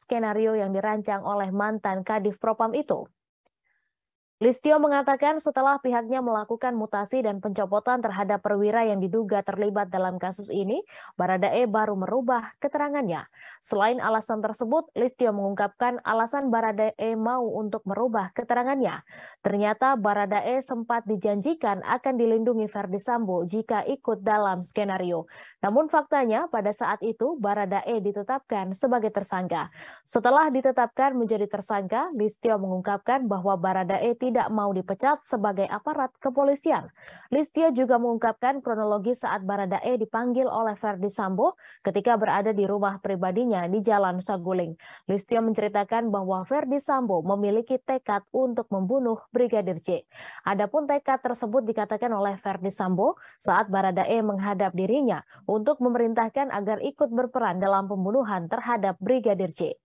skenario yang dirancang oleh mantan Kadif Propam itu? Listio mengatakan setelah pihaknya melakukan mutasi dan pencopotan terhadap perwira yang diduga terlibat dalam kasus ini, Baradae baru merubah keterangannya. Selain alasan tersebut, Listio mengungkapkan alasan Baradae mau untuk merubah keterangannya. Ternyata Baradae sempat dijanjikan akan dilindungi Verdi Sambo jika ikut dalam skenario. Namun faktanya pada saat itu Baradae ditetapkan sebagai tersangka. Setelah ditetapkan menjadi tersangka, Listio mengungkapkan bahwa Baradae tidak tidak mau dipecat sebagai aparat kepolisian. Listia juga mengungkapkan kronologi saat Baradae dipanggil oleh Verdi Sambo ketika berada di rumah pribadinya di Jalan Saguling. Listia menceritakan bahwa Verdi Sambo memiliki tekad untuk membunuh Brigadir C. Adapun tekad tersebut dikatakan oleh Verdi Sambo saat Baradae menghadap dirinya untuk memerintahkan agar ikut berperan dalam pembunuhan terhadap Brigadir C.